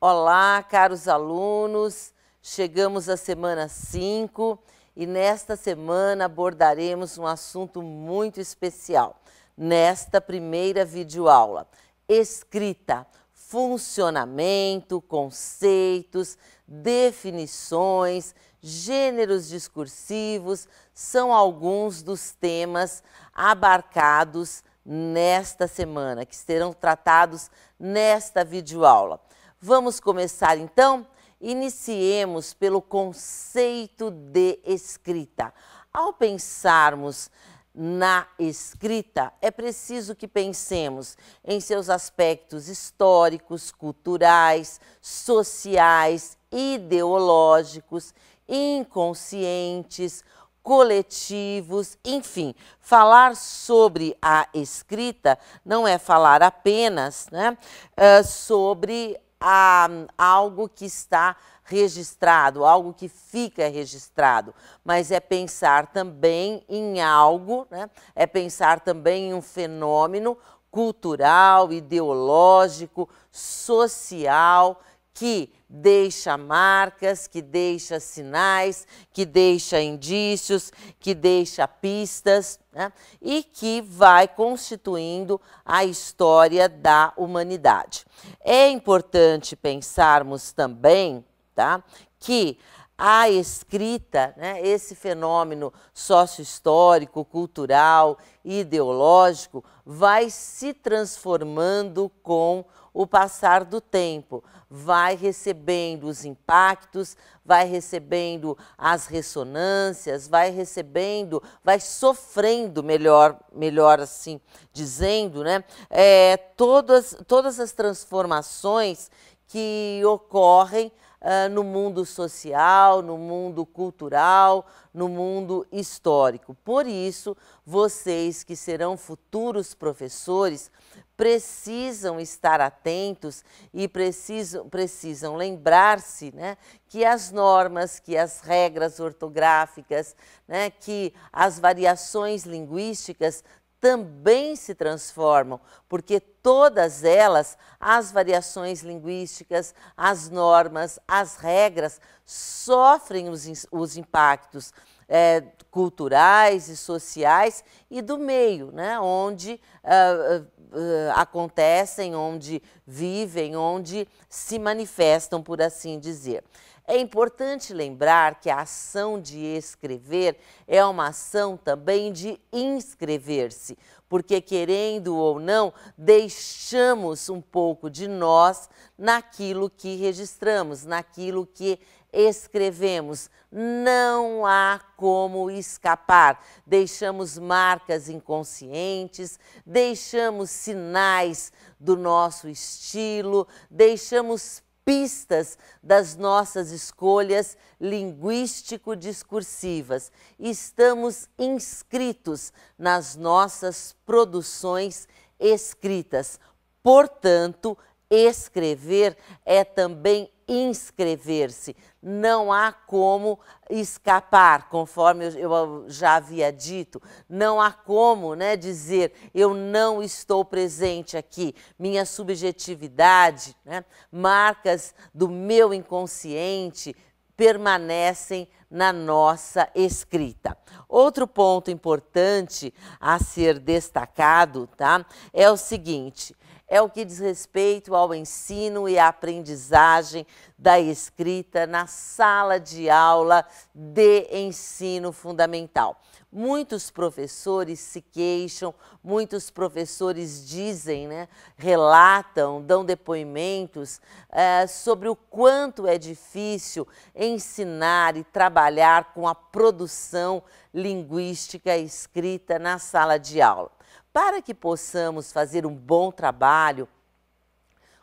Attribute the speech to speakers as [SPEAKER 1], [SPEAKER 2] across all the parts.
[SPEAKER 1] Olá, caros alunos! Chegamos à semana 5 e nesta semana abordaremos um assunto muito especial. Nesta primeira videoaula, escrita, funcionamento, conceitos, definições, gêneros discursivos são alguns dos temas abarcados nesta semana, que serão tratados nesta videoaula. Vamos começar então? Iniciemos pelo conceito de escrita. Ao pensarmos na escrita, é preciso que pensemos em seus aspectos históricos, culturais, sociais, ideológicos inconscientes, coletivos, enfim, falar sobre a escrita não é falar apenas né, eh, sobre a, algo que está registrado, algo que fica registrado, mas é pensar também em algo, né, é pensar também em um fenômeno cultural, ideológico, social, que deixa marcas, que deixa sinais, que deixa indícios, que deixa pistas né? e que vai constituindo a história da humanidade. É importante pensarmos também tá, que a escrita, né, esse fenômeno sócio-histórico, cultural, ideológico, vai se transformando com o o passar do tempo, vai recebendo os impactos, vai recebendo as ressonâncias, vai recebendo, vai sofrendo, melhor, melhor assim dizendo, né? É, todas, todas as transformações que ocorrem uh, no mundo social, no mundo cultural, no mundo histórico. Por isso, vocês que serão futuros professores precisam estar atentos e precisam, precisam lembrar-se né, que as normas, que as regras ortográficas, né, que as variações linguísticas também se transformam, porque todas elas, as variações linguísticas, as normas, as regras, sofrem os, os impactos é, culturais e sociais e do meio, né? onde uh, uh, acontecem, onde vivem, onde se manifestam, por assim dizer. É importante lembrar que a ação de escrever é uma ação também de inscrever-se, porque querendo ou não, deixamos um pouco de nós naquilo que registramos, naquilo que escrevemos. Não há como escapar. Deixamos marcas inconscientes, deixamos sinais do nosso estilo, deixamos pistas das nossas escolhas linguístico-discursivas. Estamos inscritos nas nossas produções escritas. Portanto, Escrever é também inscrever-se. Não há como escapar, conforme eu já havia dito. Não há como né, dizer eu não estou presente aqui. Minha subjetividade, né, marcas do meu inconsciente permanecem na nossa escrita. Outro ponto importante a ser destacado tá, é o seguinte: é o que diz respeito ao ensino e à aprendizagem da escrita na sala de aula de ensino fundamental. Muitos professores se queixam, muitos professores dizem, né, relatam, dão depoimentos é, sobre o quanto é difícil ensinar e trabalhar com a produção linguística escrita na sala de aula para que possamos fazer um bom trabalho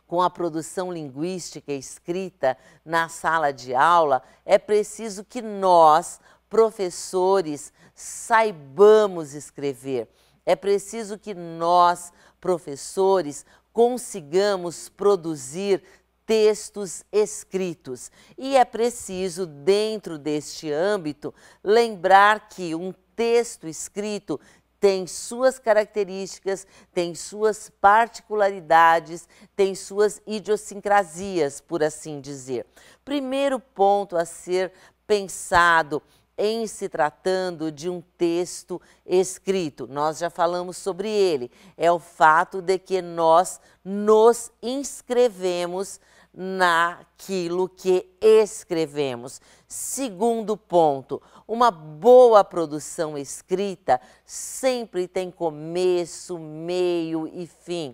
[SPEAKER 1] com a produção linguística escrita na sala de aula, é preciso que nós, professores, saibamos escrever. É preciso que nós, professores, consigamos produzir textos escritos. E é preciso, dentro deste âmbito, lembrar que um texto escrito tem suas características, tem suas particularidades, tem suas idiosincrasias, por assim dizer. Primeiro ponto a ser pensado em se tratando de um texto escrito. Nós já falamos sobre ele. É o fato de que nós nos inscrevemos naquilo que escrevemos. Segundo ponto, uma boa produção escrita sempre tem começo, meio e fim.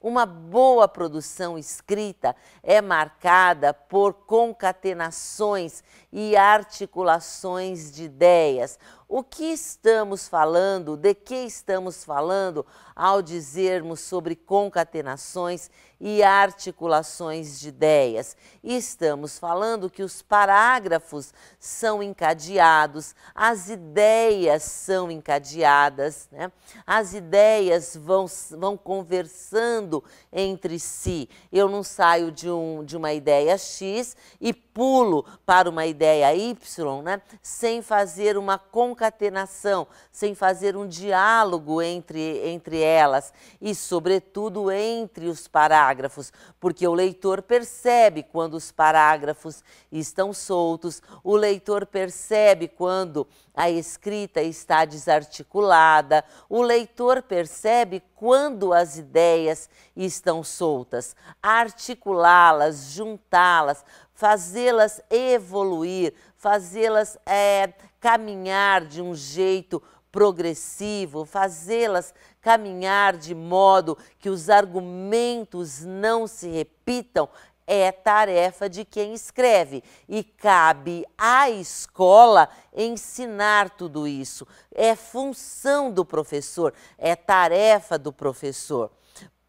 [SPEAKER 1] Uma boa produção escrita é marcada por concatenações e articulações de ideias, o que estamos falando, de que estamos falando ao dizermos sobre concatenações e articulações de ideias? Estamos falando que os parágrafos são encadeados, as ideias são encadeadas, né? as ideias vão, vão conversando entre si. Eu não saio de, um, de uma ideia X e pulo para uma ideia Y, né, sem fazer uma concatenação, sem fazer um diálogo entre, entre elas e, sobretudo, entre os parágrafos, porque o leitor percebe quando os parágrafos estão soltos, o leitor percebe quando a escrita está desarticulada, o leitor percebe quando as ideias estão soltas. Articulá-las, juntá-las, fazê-las evoluir, fazê-las é, caminhar de um jeito progressivo, fazê-las caminhar de modo que os argumentos não se repitam, é tarefa de quem escreve e cabe à escola ensinar tudo isso. É função do professor, é tarefa do professor.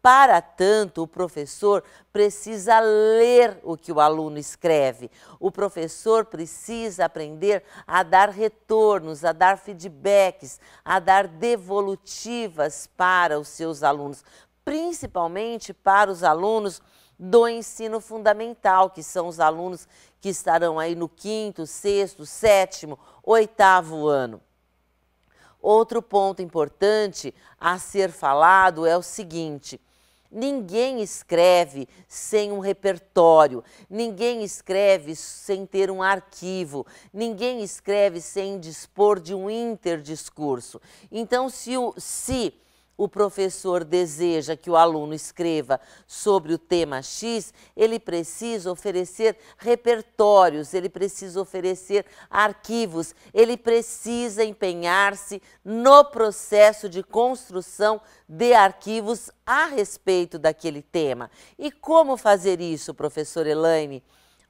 [SPEAKER 1] Para tanto, o professor precisa ler o que o aluno escreve. O professor precisa aprender a dar retornos, a dar feedbacks, a dar devolutivas para os seus alunos, principalmente para os alunos do ensino fundamental, que são os alunos que estarão aí no quinto, sexto, sétimo, oitavo ano. Outro ponto importante a ser falado é o seguinte: Ninguém escreve sem um repertório, ninguém escreve sem ter um arquivo, ninguém escreve sem dispor de um interdiscurso. Então, se, o, se o professor deseja que o aluno escreva sobre o tema X, ele precisa oferecer repertórios, ele precisa oferecer arquivos, ele precisa empenhar-se no processo de construção de arquivos a respeito daquele tema. E como fazer isso, professor Elaine?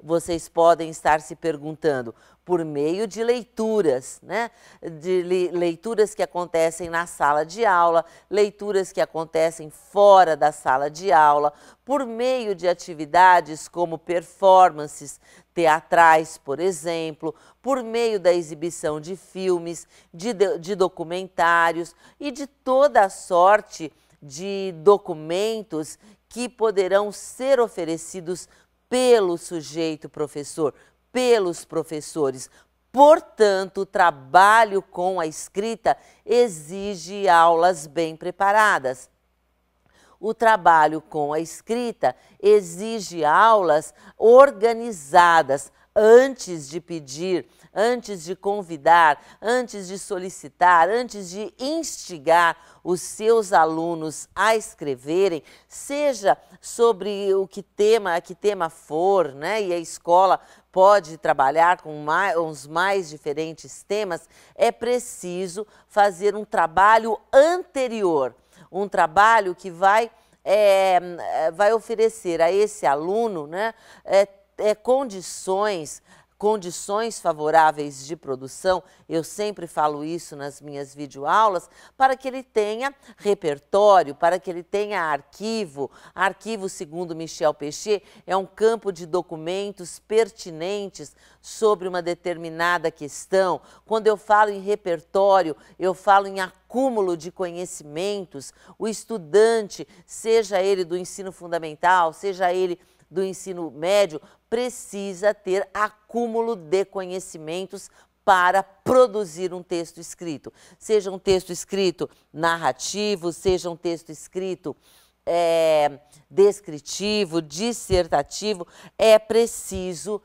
[SPEAKER 1] vocês podem estar se perguntando, por meio de leituras, né? De leituras que acontecem na sala de aula, leituras que acontecem fora da sala de aula, por meio de atividades como performances teatrais, por exemplo, por meio da exibição de filmes, de, de documentários e de toda a sorte de documentos que poderão ser oferecidos pelo sujeito professor, pelos professores. Portanto, o trabalho com a escrita exige aulas bem preparadas. O trabalho com a escrita exige aulas organizadas antes de pedir, antes de convidar, antes de solicitar, antes de instigar os seus alunos a escreverem, seja sobre o que tema, a que tema for, né? E a escola pode trabalhar com mais, os mais diferentes temas, é preciso fazer um trabalho anterior, um trabalho que vai é, vai oferecer a esse aluno né, é, é, condições condições favoráveis de produção, eu sempre falo isso nas minhas videoaulas, para que ele tenha repertório, para que ele tenha arquivo. Arquivo, segundo Michel Pechet, é um campo de documentos pertinentes sobre uma determinada questão. Quando eu falo em repertório, eu falo em acúmulo de conhecimentos. O estudante, seja ele do ensino fundamental, seja ele do ensino médio precisa ter acúmulo de conhecimentos para produzir um texto escrito. Seja um texto escrito narrativo, seja um texto escrito é, descritivo, dissertativo, é preciso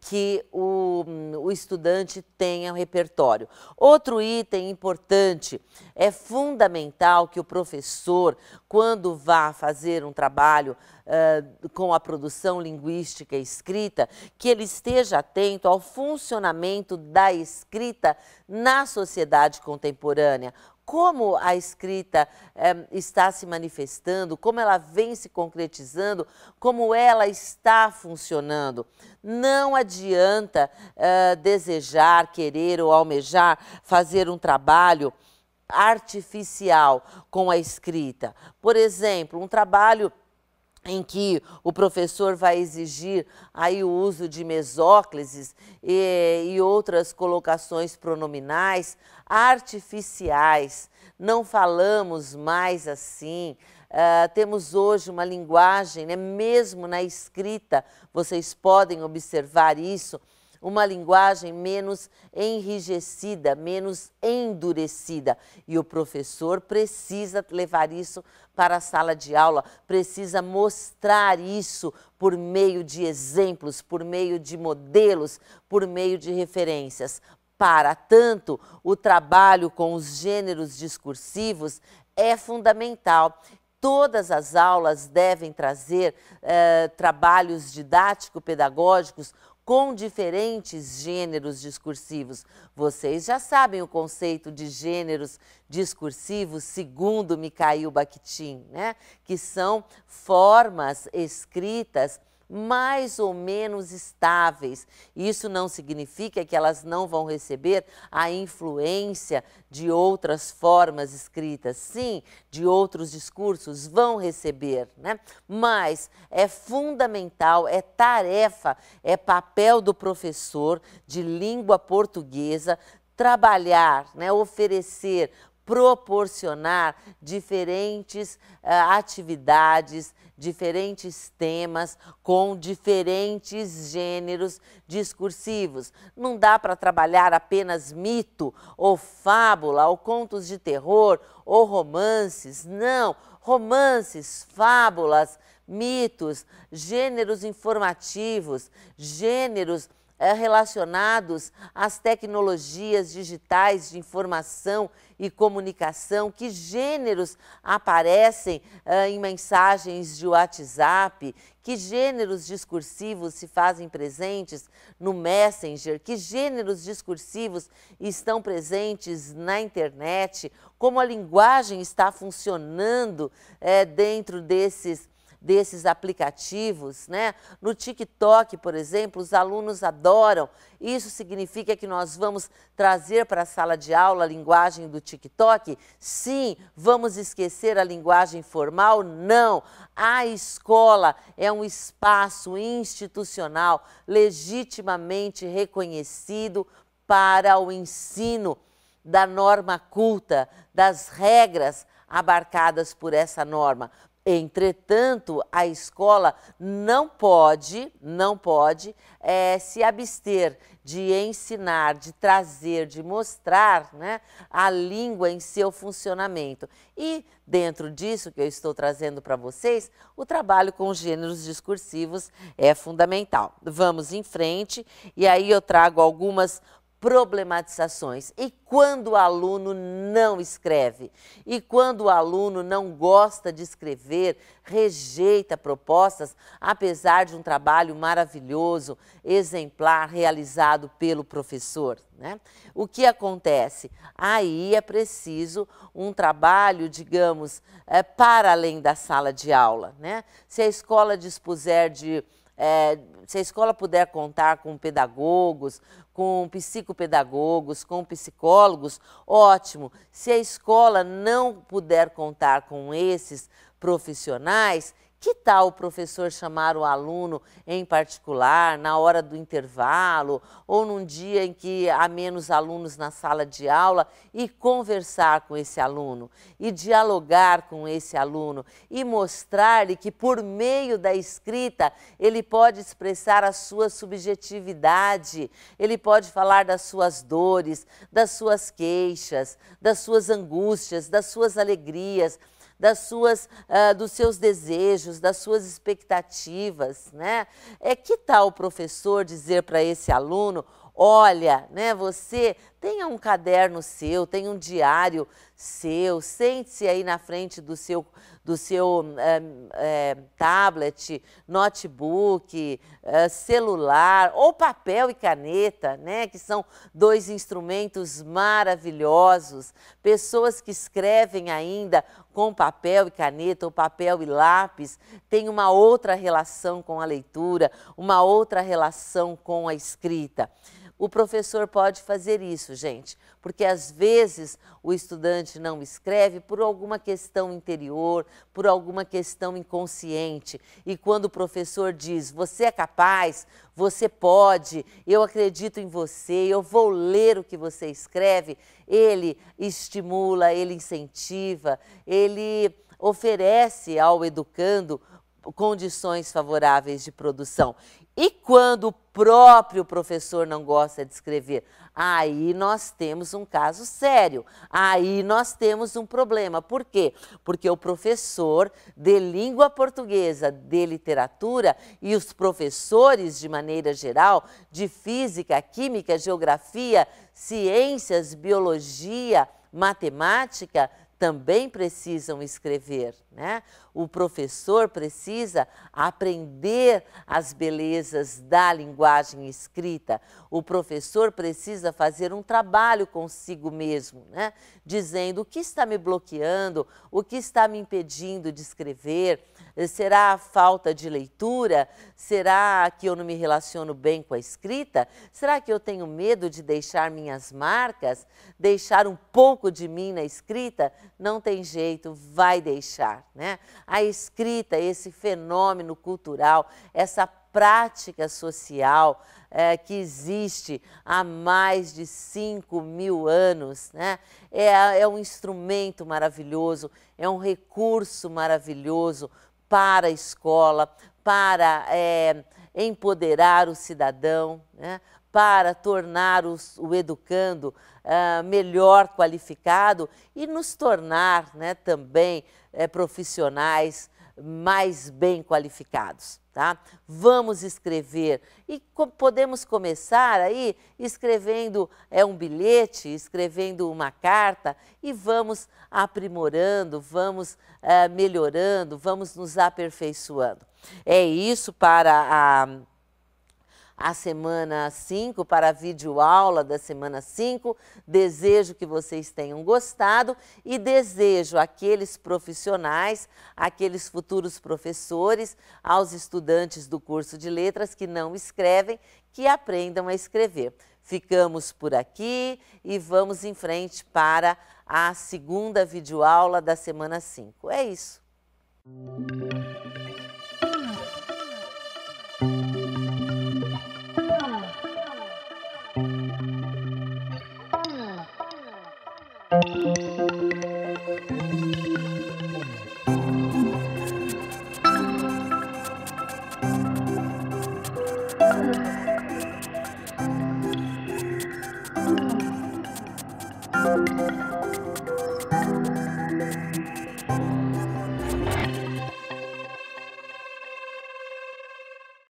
[SPEAKER 1] que o, o, estudante tenha um repertório. Outro item importante, é fundamental que o professor, quando vá fazer um trabalho uh, com a produção linguística escrita, que ele esteja atento ao funcionamento da escrita na sociedade contemporânea como a escrita eh, está se manifestando, como ela vem se concretizando, como ela está funcionando. Não adianta eh, desejar, querer ou almejar fazer um trabalho artificial com a escrita. Por exemplo, um trabalho em que o professor vai exigir aí o uso de mesóclises e, e, outras colocações pronominais artificiais. Não falamos mais assim. Uh, temos hoje uma linguagem, né, mesmo na escrita, vocês podem observar isso, uma linguagem menos enrijecida, menos endurecida. E o professor precisa levar isso para a sala de aula, precisa mostrar isso por meio de exemplos, por meio de modelos, por meio de referências. Para tanto, o trabalho com os gêneros discursivos é fundamental todas as aulas devem trazer eh, trabalhos didático-pedagógicos com diferentes gêneros discursivos. Vocês já sabem o conceito de gêneros discursivos, segundo Mikhail Bakhtin, né? que são formas escritas mais ou menos estáveis. Isso não significa que elas não vão receber a influência de outras formas escritas, sim, de outros discursos, vão receber, né? Mas é fundamental, é tarefa, é papel do professor de língua portuguesa trabalhar, né, oferecer proporcionar diferentes uh, atividades, diferentes temas com diferentes gêneros discursivos. Não dá para trabalhar apenas mito ou fábula ou contos de terror ou romances, não. Romances, fábulas, mitos, gêneros informativos, gêneros eh, relacionados às tecnologias digitais de informação e comunicação? Que gêneros aparecem eh, em mensagens de WhatsApp? Que gêneros discursivos se fazem presentes no Messenger? Que gêneros discursivos estão presentes na internet? Como a linguagem está funcionando eh, dentro desses desses aplicativos, né? No TikTok, por exemplo, os alunos adoram. Isso significa que nós vamos trazer para a sala de aula a linguagem do TikTok? Sim, vamos esquecer a linguagem formal? Não. A escola é um espaço institucional legitimamente reconhecido para o ensino da norma culta, das regras abarcadas por essa norma, Entretanto, a escola não pode, não pode é, se abster de ensinar, de trazer, de mostrar né, a língua em seu funcionamento. E, dentro disso que eu estou trazendo para vocês, o trabalho com gêneros discursivos é fundamental. Vamos em frente, e aí eu trago algumas problematizações. E quando o aluno não escreve? E quando o aluno não gosta de escrever, rejeita propostas, apesar de um trabalho maravilhoso, exemplar, realizado pelo professor? Né? O que acontece? Aí é preciso um trabalho, digamos, é, para além da sala de aula. Né? Se a escola dispuser de é, se a escola puder contar com pedagogos, com psicopedagogos, com psicólogos, ótimo. Se a escola não puder contar com esses profissionais, que tal o professor chamar o aluno em particular, na hora do intervalo, ou num dia em que há menos alunos na sala de aula, e conversar com esse aluno, e dialogar com esse aluno, e mostrar-lhe que por meio da escrita ele pode expressar a sua subjetividade, ele pode falar das suas dores, das suas queixas, das suas angústias, das suas alegrias das suas, uh, dos seus desejos, das suas expectativas, né? É que tal o professor dizer para esse aluno, olha, né, você Tenha um caderno seu, tenha um diário seu, sente-se aí na frente do seu, do seu é, é, tablet, notebook, é, celular ou papel e caneta, né? Que são dois instrumentos maravilhosos. Pessoas que escrevem ainda com papel e caneta ou papel e lápis têm uma outra relação com a leitura, uma outra relação com a escrita. O professor pode fazer isso, gente, porque às vezes o estudante não escreve por alguma questão interior, por alguma questão inconsciente. E quando o professor diz: "Você é capaz, você pode, eu acredito em você, eu vou ler o que você escreve", ele estimula, ele incentiva, ele oferece ao educando condições favoráveis de produção. E quando o próprio professor não gosta de escrever, aí nós temos um caso sério, aí nós temos um problema. Por quê? Porque o professor de língua portuguesa, de literatura e os professores, de maneira geral, de física, química, geografia, ciências, biologia, matemática, também precisam escrever, né? O professor precisa aprender as belezas da linguagem escrita. O professor precisa fazer um trabalho consigo mesmo, né? Dizendo o que está me bloqueando, o que está me impedindo de escrever, Será a falta de leitura? Será que eu não me relaciono bem com a escrita? Será que eu tenho medo de deixar minhas marcas? Deixar um pouco de mim na escrita? Não tem jeito, vai deixar, né? A escrita, esse fenômeno cultural, essa prática social é, que existe há mais de 5 mil anos. Né? É, é um instrumento maravilhoso, é um recurso maravilhoso para a escola, para é, empoderar o cidadão, né? para tornar os, o educando uh, melhor qualificado e nos tornar né, também é, profissionais mais bem qualificados. Tá? Vamos escrever. E co podemos começar aí escrevendo é um bilhete, escrevendo uma carta e vamos aprimorando, vamos é, melhorando, vamos nos aperfeiçoando. É isso para a a semana 5 para a videoaula da semana 5. Desejo que vocês tenham gostado e desejo àqueles profissionais, àqueles futuros professores, aos estudantes do curso de letras que não escrevem, que aprendam a escrever. Ficamos por aqui e vamos em frente para a segunda videoaula da semana 5. É isso.